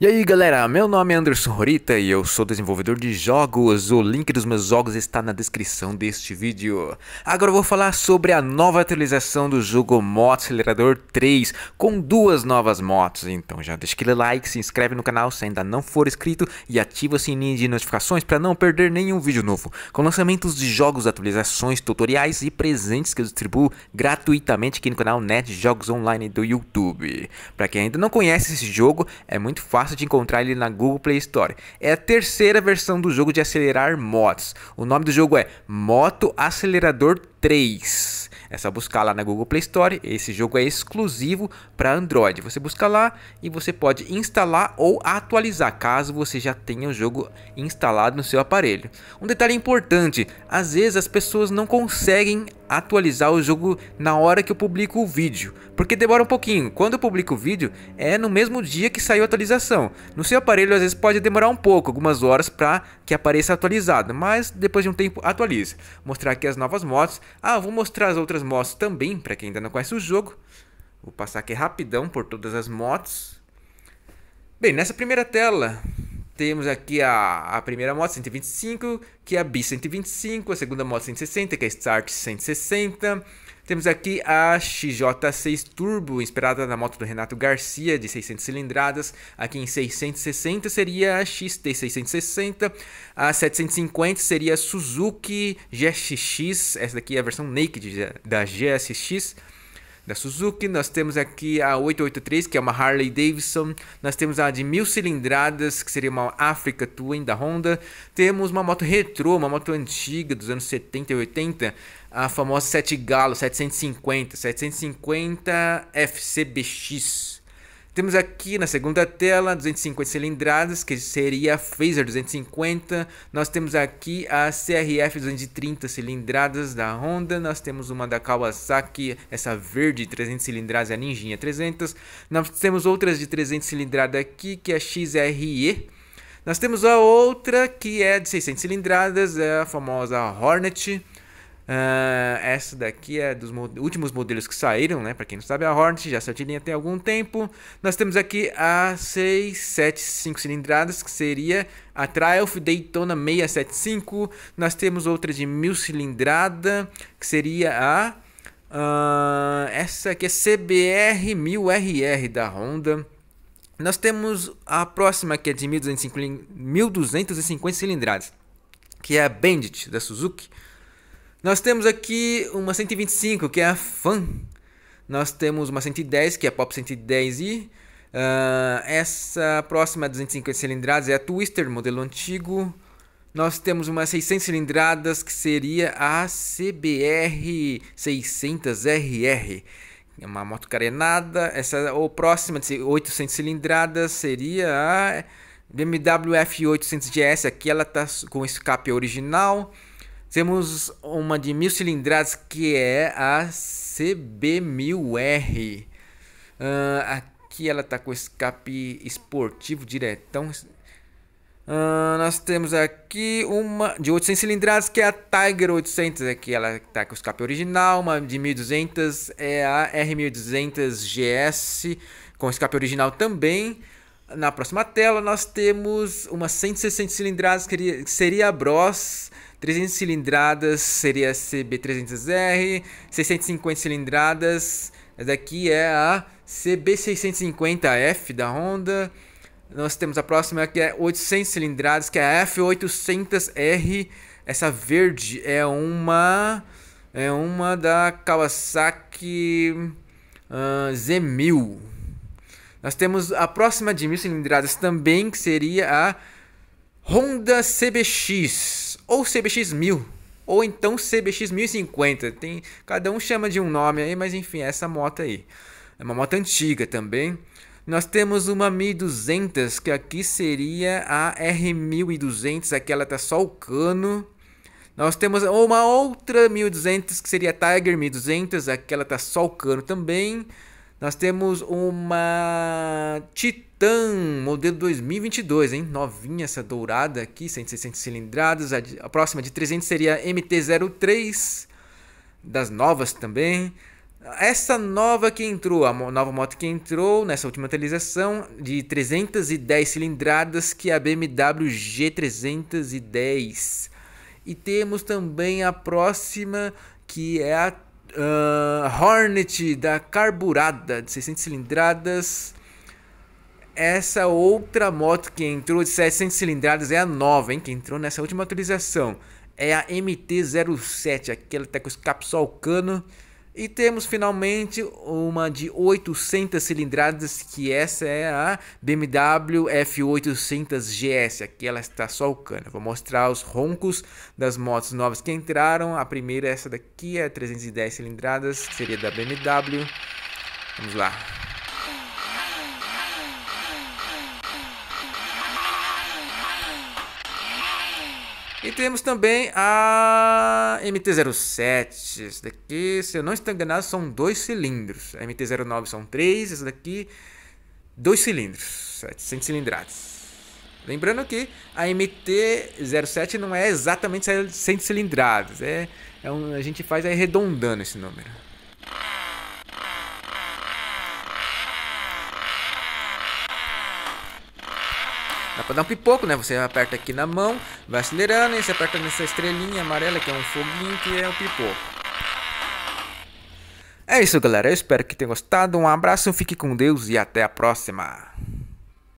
E aí galera, meu nome é Anderson Horita e eu sou desenvolvedor de jogos, o link dos meus jogos está na descrição deste vídeo. Agora eu vou falar sobre a nova atualização do jogo Moto Acelerador 3, com duas novas motos, então já deixa aquele like, se inscreve no canal se ainda não for inscrito e ativa o sininho de notificações para não perder nenhum vídeo novo, com lançamentos de jogos, atualizações, tutoriais e presentes que eu distribuo gratuitamente aqui no canal Net Jogos Online do YouTube. Para quem ainda não conhece esse jogo, é muito fácil fácil de encontrar ele na Google Play Store. É a terceira versão do jogo de acelerar motos. O nome do jogo é Moto Acelerador 3. É só buscar lá na Google Play Store. Esse jogo é exclusivo para Android. Você busca lá e você pode instalar ou atualizar, caso você já tenha o jogo instalado no seu aparelho. Um detalhe importante: às vezes as pessoas não conseguem atualizar o jogo na hora que eu publico o vídeo, porque demora um pouquinho. Quando eu publico o vídeo, é no mesmo dia que saiu a atualização. No seu aparelho às vezes pode demorar um pouco, algumas horas para que apareça atualizado, mas depois de um tempo atualiza. Mostrar aqui as novas motos. Ah, vou mostrar as outras motos também para quem ainda não conhece o jogo. Vou passar aqui rapidão por todas as motos. Bem, nessa primeira tela, temos aqui a, a primeira moto 125, que é a B125, a segunda moto 160, que é a Start 160. Temos aqui a XJ6 Turbo, inspirada na moto do Renato Garcia, de 600 cilindradas. Aqui em 660 seria a XT660. A 750 seria a Suzuki GSX. Essa daqui é a versão naked da GSX da Suzuki, nós temos aqui a 883, que é uma Harley Davidson, nós temos a de mil cilindradas, que seria uma Africa Twin da Honda, temos uma moto retrô, uma moto antiga dos anos 70 e 80, a famosa 7 Galo 750, 750 FCBX. Temos aqui na segunda tela 250 cilindradas, que seria a Phaser 250. Nós temos aqui a CRF 230 cilindradas da Honda. Nós temos uma da Kawasaki, essa verde 300 cilindradas, a Ninjinha 300. Nós temos outras de 300 cilindrada aqui, que é a XRE. Nós temos a outra que é de 600 cilindradas, é a famosa Hornet. Uh, essa daqui é dos mod últimos modelos que saíram, né? Para quem não sabe, a Hornet já saiu de linha tem algum tempo. Nós temos aqui a 675 cilindradas, que seria a Triumph Daytona 675. Nós temos outra de 1000 cilindrada, que seria a. Uh, essa aqui é CBR 1000RR da Honda. Nós temos a próxima que é de 1250, 1250 cilindradas, que é a Bandit da Suzuki. Nós temos aqui uma 125, que é a Fan. Nós temos uma 110, que é a Pop 110i. Uh, ah, essa próxima 250 cilindradas é a Twister, modelo antigo. Nós temos uma 600 cilindradas, que seria a CBR 600RR. É uma moto carenada. Essa ou próxima de 800 cilindradas seria a BMW F800 GS. Aqui ela está com escape original. Temos uma de mil cilindradas que é a CB1000R. Uh, ah, aqui ela está com escape esportivo diretão. Uh, nós temos aqui uma de 800 cilindradas que é a Tiger 800, aqui ela está com escape original, uma de 1200 é a R1200 GS com escape original também. Na próxima tela nós temos uma 160 cilindradas que seria a Bros 300 cilindradas seria a CB300R, 650 cilindradas, essa daqui é a CB650F da Honda. Nós temos a próxima que é 800 cilindradas, que é a F800R. Essa verde é uma é uma da Kawasaki uh, ah, Z1000. Nós temos a próxima de 1000 cilindradas também, que seria a Honda CBX ou CBX1000, ou então CBX1050. Tem, cada um chama de um nome aí, mas enfim, é essa moto aí. É uma moto antiga também. Nós temos uma 1200, que aqui seria a R1200, aquela ela tá só o cano. Nós temos uma outra 1200, que seria a Tiger 1200, aquela ela tá só o cano também. Nós temos uma Titan modelo 2022, hein? Novinha essa dourada aqui, 160 cilindradas. A, a próxima de 300 seria a MT-03, das novas também. Essa nova que entrou, a nova moto que entrou nessa última atualização de 310 cilindradas, que é a BMW G310. E temos também a próxima, que é a Uh, Hornet da carburada de 600 cilindradas. Essa outra moto que entrou de 700 cilindradas é a nova, hein? Que entrou nessa última atualização. É a MT-07, aquela que tá com escape cano. E temos finalmente uma de 800 cilindradas, que essa é a BMW F800 GS. Aqui ela está só o cano. Vou mostrar os roncos das motos novas que entraram. A primeira é essa daqui, é 310 cilindradas, que seria da BMW. Vamos lá. E temos também a MT-07. Essa daqui, se eu não estou enganado, são dois cilindros. A MT-09 são três, essa daqui, dois cilindros, 700 cilindradas. Lembrando que a MT-07 não é exatamente 100 cilindradas, é, é um, a gente faz arredondando esse número. Dá pra dar um pipoco, né? Você aperta aqui na mão, vai acelerando, e você aperta nessa estrelinha amarela, que é um foguinho, que é o pipoco. É isso, galera. Eu espero que tenham gostado. Um abraço, fique com Deus e até a próxima.